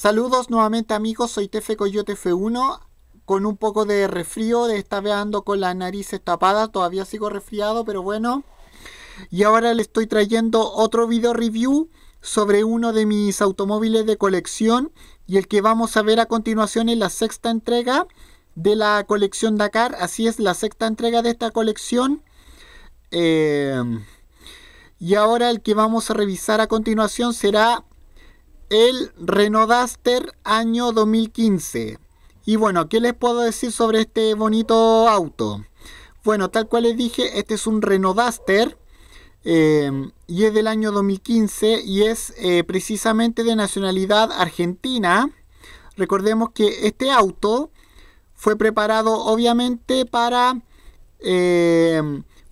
Saludos nuevamente amigos, soy Tefe Coyote F1 con un poco de resfrío, de esta vez con la nariz tapada. todavía sigo resfriado, pero bueno. Y ahora le estoy trayendo otro video review sobre uno de mis automóviles de colección y el que vamos a ver a continuación es la sexta entrega de la colección Dakar, así es la sexta entrega de esta colección. Eh, y ahora el que vamos a revisar a continuación será el Renault Renodaster año 2015. Y bueno, ¿qué les puedo decir sobre este bonito auto? Bueno, tal cual les dije, este es un Renault eh, y es del año 2015 y es eh, precisamente de nacionalidad argentina. Recordemos que este auto fue preparado obviamente para... Eh,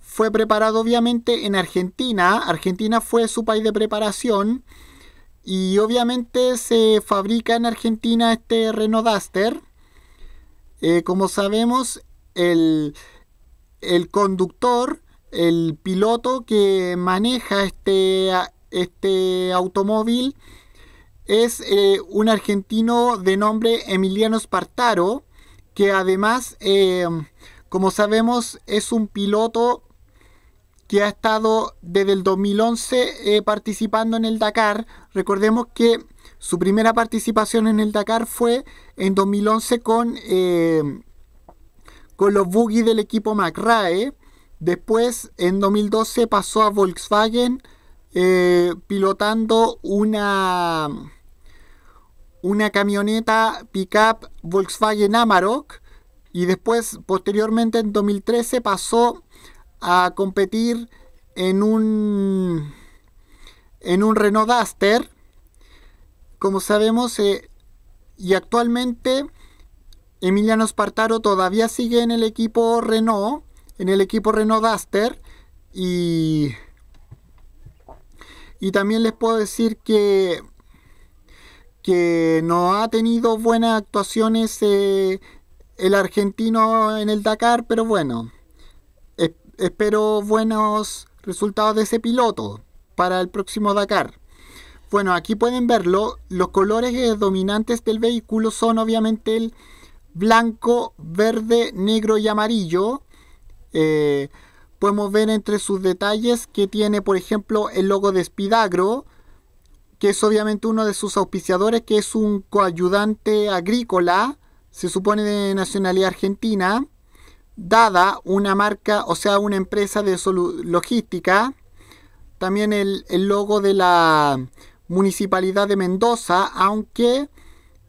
fue preparado obviamente en Argentina. Argentina fue su país de preparación. Y obviamente se fabrica en Argentina este Renault Duster. Eh, como sabemos, el, conductor, el piloto que maneja este, este automóvil es eh, un argentino de nombre Emiliano Spartaro, que además, eh, como sabemos, es un piloto que ha estado desde el 2011 eh, participando en el Dakar. Recordemos que su primera participación en el Dakar fue en 2011 con, eh, con los buggy del equipo McRae. Después, en 2012, pasó a Volkswagen eh, pilotando una, una camioneta pickup Volkswagen Amarok. Y después, posteriormente, en 2013, pasó a competir en un en un Renault Duster como sabemos eh, y actualmente Emiliano Spartaro todavía sigue en el equipo Renault en el equipo Renault Duster y y también les puedo decir que que no ha tenido buenas actuaciones eh, el argentino en el Dakar pero bueno espero buenos resultados de ese piloto para el próximo Dakar. Bueno, aquí pueden verlo. Los colores eh, dominantes del vehículo son obviamente el blanco, verde, negro y amarillo. Eh, podemos ver entre sus detalles que tiene, por ejemplo, el logo de Spidagro, que es obviamente uno de sus auspiciadores, que es un coayudante agrícola, se supone de nacionalidad argentina dada una marca, o sea, una empresa de logística, también el, logo de la Municipalidad de Mendoza, aunque,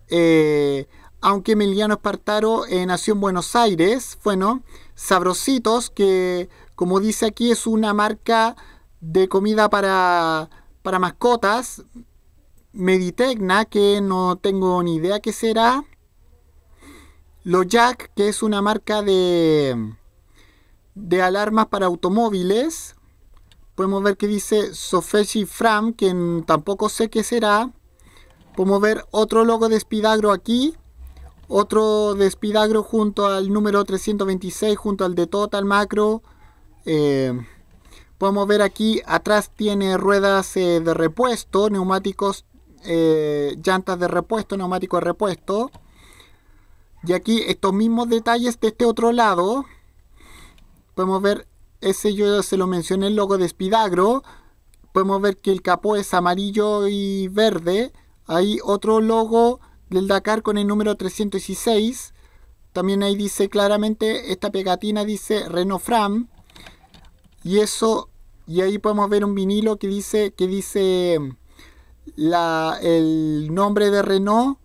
eh, aunque Emiliano Espartaro eh, nació en Buenos Aires, bueno, Sabrositos, que como dice aquí es una marca de comida para, para mascotas, Meditecna, que no tengo ni idea qué será. Lo Jack, que es una marca de, de alarmas para automóviles. Podemos ver que dice Sofeshi Fram, quien tampoco sé qué será. Podemos ver otro logo de Spidagro aquí. Otro de Spidagro junto al número 326, junto al de Total Macro. Eh, podemos ver aquí atrás tiene ruedas eh, de repuesto, neumáticos, eh, llantas de repuesto, neumáticos de repuesto. Y aquí estos mismos detalles de este otro lado, podemos ver, ese yo se lo mencioné el logo de Spidagro, podemos ver que el capó es amarillo y verde, hay otro logo del Dakar con el número 316, también ahí dice claramente, esta pegatina dice Renault Fram, y eso, y ahí podemos ver un vinilo que dice, que dice el nombre de Renault,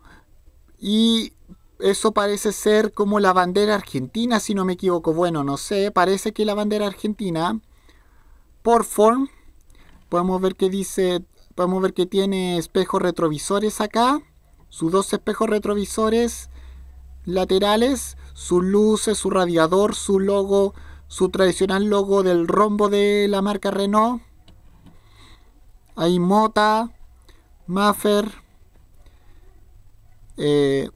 y eso parece ser como la bandera argentina, si no me equivoco. Bueno, no sé, parece que la bandera argentina, por form, podemos ver que dice, podemos ver que tiene espejos retrovisores acá, sus dos espejos retrovisores laterales, sus luces, su radiador, su logo, su tradicional logo del rombo de la marca Renault. Hay Mota, Maffer, eh,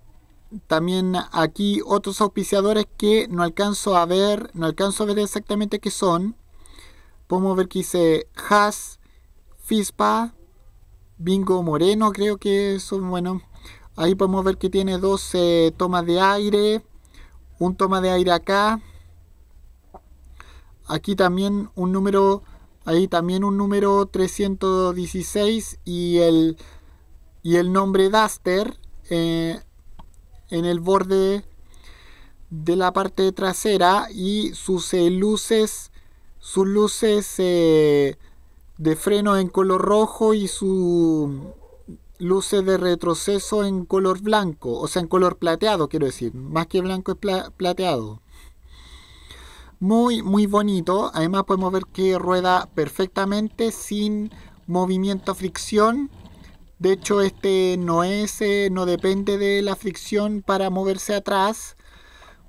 también aquí otros auspiciadores que no alcanzo a ver, no alcanzo a ver exactamente qué son. Podemos ver que dice has Fispa, Bingo Moreno, creo que son, bueno, ahí podemos ver que tiene 12 tomas de aire, un toma de aire acá. Aquí también un número, ahí también un número 316 y el, y el nombre daster eh, en el borde de la parte trasera y sus eh, luces sus luces eh, de freno en color rojo y sus luces de retroceso en color blanco o sea en color plateado quiero decir más que blanco es plateado muy muy bonito además podemos ver que rueda perfectamente sin movimiento a fricción de hecho, este no es, eh, no depende de la fricción para moverse atrás.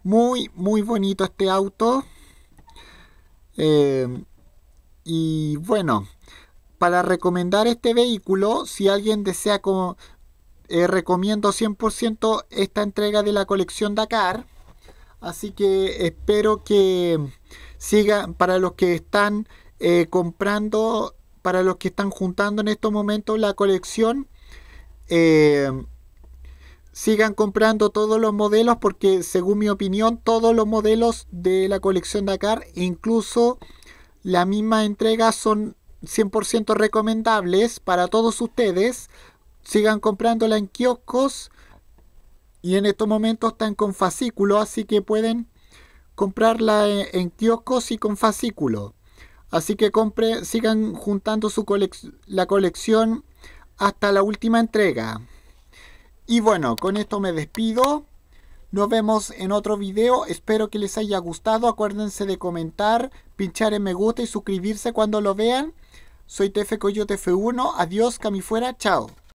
Muy, muy bonito este auto. Em, y bueno, para recomendar este vehículo, si alguien desea, como, eh, recomiendo 100% esta entrega de la colección Dakar. Así que espero que sigan, para los que están eh, comprando para los que están juntando en estos momentos la colección. Eh, sigan comprando todos los modelos porque según mi opinión todos los modelos de la colección Dakar, incluso la misma entrega son 100% recomendables para todos ustedes. Sigan comprándola en kioscos y en estos momentos están con fascículo, así que pueden comprarla en, en kioscos y con fascículo. Así que compre, sigan juntando su la colección hasta la última entrega. Y bueno, con esto me despido. Nos vemos en otro video. Espero que les haya gustado. Acuérdense de comentar, pinchar en me gusta y suscribirse cuando lo vean. Soy TF Coyote F1. Adiós, cami fuera. Chao.